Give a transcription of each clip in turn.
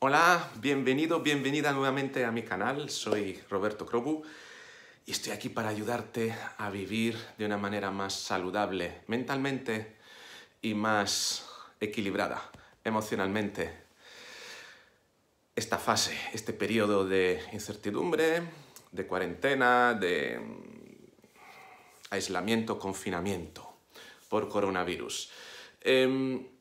Hola, bienvenido, bienvenida nuevamente a mi canal. Soy Roberto Crobu y estoy aquí para ayudarte a vivir de una manera más saludable mentalmente y más equilibrada emocionalmente. Esta fase, este periodo de incertidumbre, de cuarentena, de aislamiento, confinamiento por coronavirus. Em,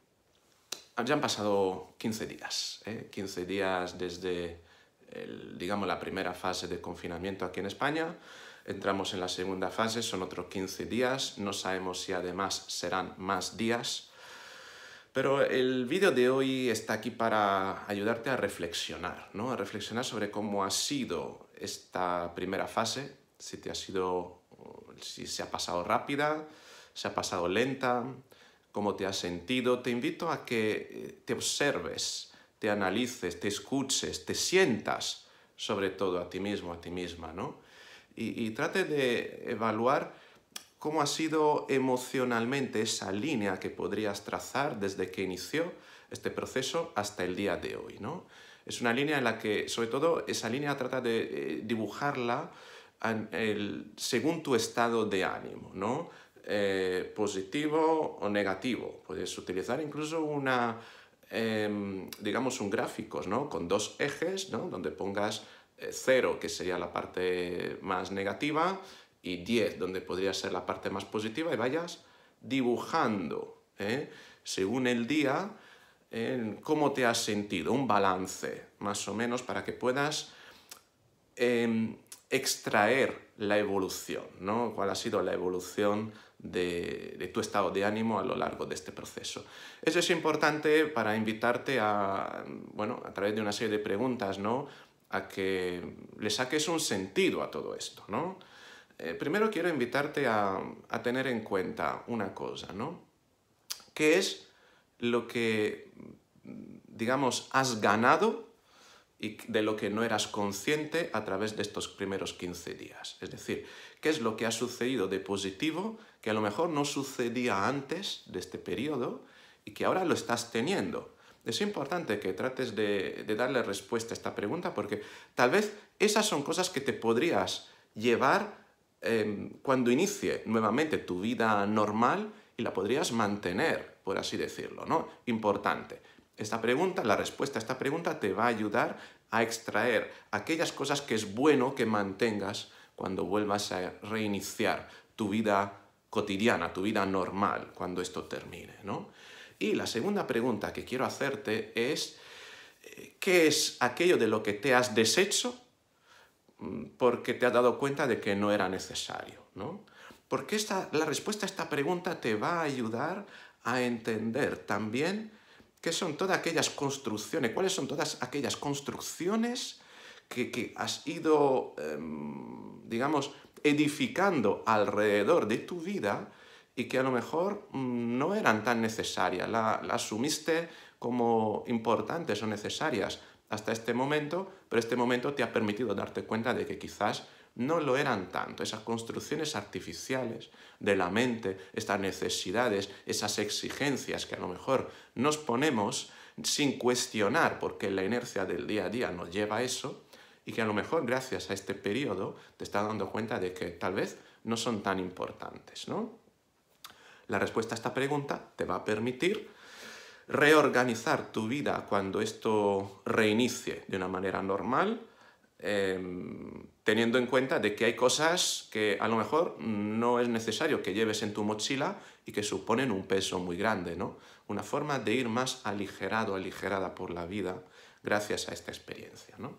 ya han pasado 15 días, 15 ¿eh? días desde, digamos, la primera fase de confinamiento aquí en España. Entramos en la segunda fase, son otros 15 días, no sabemos si además serán más días. Pero el vídeo de hoy está aquí para ayudarte a reflexionar, A reflexionar sobre cómo ha sido esta primera fase, si te ha sido, si se ha pasado rápida, se ha pasado lenta, cómo te has sentido, te invito a que eh, te observes, te analices, te escuches, te sientas, sobre todo a ti mismo, a ti misma, ¿no? Y, trate de evaluar cómo ha sido emocionalmente esa línea que podrías trazar desde que inició este proceso hasta el día de hoy, ¿no? Es una línea en la que, sobre todo, esa línea trata de eh, dibujarla según tu estado de ánimo, ¿no? Eh, positivo o negativo. Puedes utilizar incluso em, digamos, un gráfico, Con dos ejes, Donde pongas 0, eh, que sería la parte más negativa, y 10, donde podría ser la parte más positiva, y vayas dibujando, ¿eh? según el día, cómo te has sentido, un balance, más o menos, para que puedas em, extraer la evolución, ¿Cuál ha sido la evolución de, tu estado de ánimo a lo largo de este proceso. Eso es importante para invitarte a, bueno, a través de una serie de preguntas, ¿no? A que le saques un sentido a todo esto, ¿no? Eh, primero quiero invitarte a, a, tener en cuenta una cosa, ¿no? Que es lo que, digamos, has ganado y de lo que no eras consciente a través de estos primeros 15 días. Es decir, qué es lo que ha sucedido de positivo que a lo mejor no sucedía antes de este periodo y que ahora lo estás teniendo. Es importante que trates de, darle respuesta a esta pregunta porque tal vez esas son cosas que te podrías llevar em, cuando inicie nuevamente tu vida normal y la podrías mantener, por así decirlo, ¿no? Importante. Esta pregunta, la respuesta a esta pregunta te va a ayudar a extraer aquellas cosas que es bueno que mantengas cuando vuelvas a reiniciar tu vida cotidiana, tu vida normal, cuando esto termine, Y la segunda pregunta que quiero hacerte es, ¿qué es aquello de lo que te has deshecho mm, porque te has dado cuenta de que no era necesario, ¿no? Porque esta, la respuesta a esta pregunta te va a ayudar a entender también ¿Qué son todas aquellas construcciones? ¿Cuáles son todas aquellas construcciones que, has ido, em, digamos, edificando alrededor de tu vida y que a lo mejor mm, no eran tan necesarias? ¿Las la asumiste como importantes o necesarias hasta este momento, pero este momento te ha permitido darte cuenta de que quizás no lo eran tanto. Esas construcciones artificiales de la mente, estas necesidades, esas exigencias que a lo mejor nos ponemos sin cuestionar, porque la inercia del día a día nos lleva a eso, y que a lo mejor gracias a este periodo te estás dando cuenta de que tal vez no son tan importantes, ¿no? La respuesta a esta pregunta te va a permitir reorganizar tu vida cuando esto reinicie de una manera normal, Em, teniendo en cuenta de que hay cosas que a lo mejor no es necesario que lleves en tu mochila y que suponen un peso muy grande, ¿no? Una forma de ir más aligerado, aligerada por la vida gracias a esta experiencia, ¿no?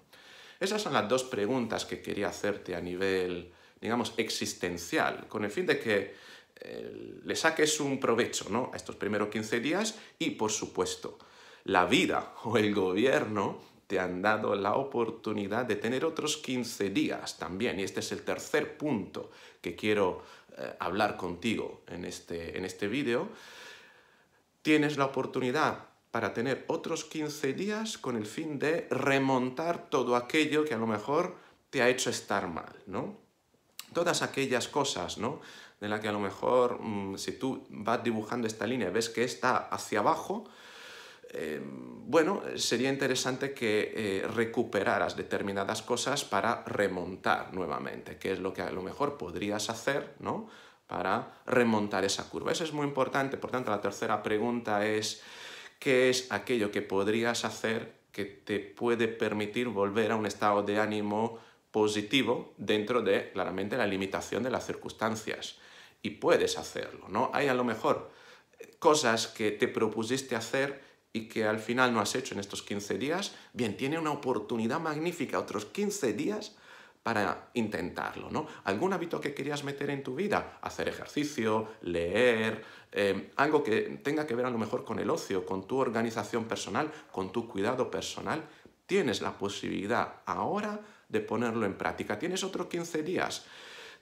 Esas son las dos preguntas que quería hacerte a nivel, digamos, existencial, con el fin de que eh, le saques un provecho ¿no? a estos primeros 15 días y, por supuesto, la vida o el gobierno te han dado la oportunidad de tener otros 15 días también. Y este es el tercer punto que quiero eh, hablar contigo este, en este, vídeo. Tienes la oportunidad para tener otros 15 días con el fin de remontar todo aquello que a lo mejor te ha hecho estar mal, ¿no? Todas aquellas cosas, ¿no? De la que a lo mejor, mm, si tú vas dibujando esta línea, ves que está hacia abajo, eh, bueno, sería interesante que eh, recuperaras determinadas cosas para remontar nuevamente, qué es lo que a lo mejor podrías hacer, ¿no? Para remontar esa curva. Eso es muy importante, por tanto, la tercera pregunta es, ¿qué es aquello que podrías hacer que te puede permitir volver a un estado de ánimo positivo dentro de, claramente, la limitación de las circunstancias? Y puedes hacerlo, ¿no? Hay a lo mejor cosas que te propusiste hacer y que al final no has hecho en estos 15 días, bien, tiene una oportunidad magnífica, otros 15 días para intentarlo, ¿no? ¿Algún hábito que querías meter en tu vida? Hacer ejercicio, leer, em, algo que tenga que ver a lo mejor con el ocio, con tu organización personal, con tu cuidado personal. Tienes la posibilidad ahora de ponerlo en práctica. Tienes otros 15 días.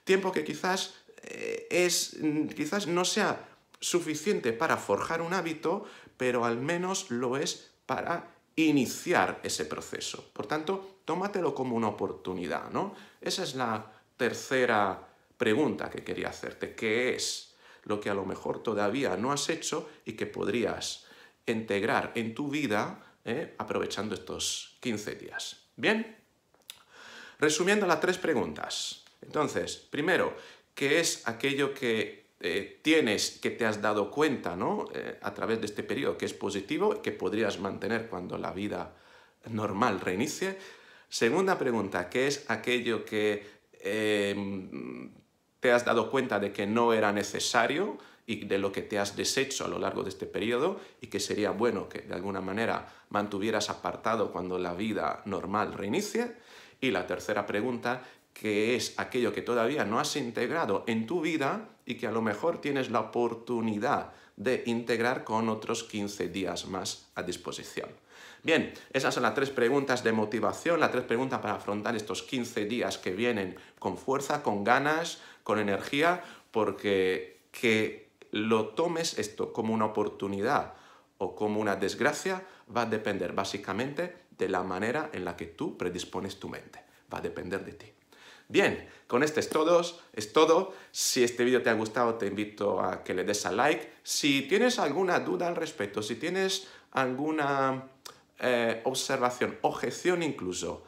Tiempo que quizás eh, es, mm, quizás no sea suficiente para forjar un hábito, pero al menos lo es para iniciar ese proceso. Por tanto, tómatelo como una oportunidad, ¿no? Esa es la tercera pregunta que quería hacerte. ¿Qué es lo que a lo mejor todavía no has hecho y que podrías integrar en tu vida eh, aprovechando estos 15 días? Bien, resumiendo las tres preguntas. Entonces, primero, ¿qué es aquello que eh, tienes que te has dado cuenta ¿no? Eh, a través de este periodo que es positivo, que podrías mantener cuando la vida normal reinicie. Segunda pregunta, ¿qué es aquello que em, te has dado cuenta de que no era necesario y de lo que te has deshecho a lo largo de este periodo y que sería bueno que de alguna manera mantuvieras apartado cuando la vida normal reinicie? Y la tercera pregunta, que es aquello que todavía no has integrado en tu vida y que a lo mejor tienes la oportunidad de integrar con otros 15 días más a disposición. Bien, esas son las tres preguntas de motivación, las tres preguntas para afrontar estos 15 días que vienen con fuerza, con ganas, con energía, porque que lo tomes esto como una oportunidad o como una desgracia va a depender básicamente de la manera en la que tú predispones tu mente, va a depender de ti. Bien, con este es todo, es todo. Si este vídeo te ha gustado, te invito a que le des a like. Si tienes alguna duda al respecto, si tienes alguna eh, observación, objeción incluso,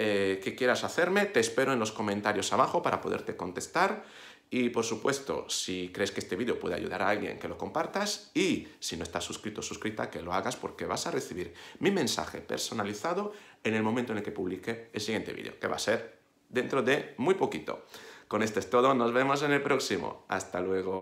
eh, que quieras hacerme, te espero en los comentarios abajo para poderte contestar. Y por supuesto, si crees que este vídeo puede ayudar a alguien, que lo compartas. Y si no estás suscrito o suscrita, que lo hagas porque vas a recibir mi mensaje personalizado en el momento en el que publique el siguiente vídeo, que va a ser dentro de muy poquito. Con esto es todo, nos vemos en el próximo. Hasta luego.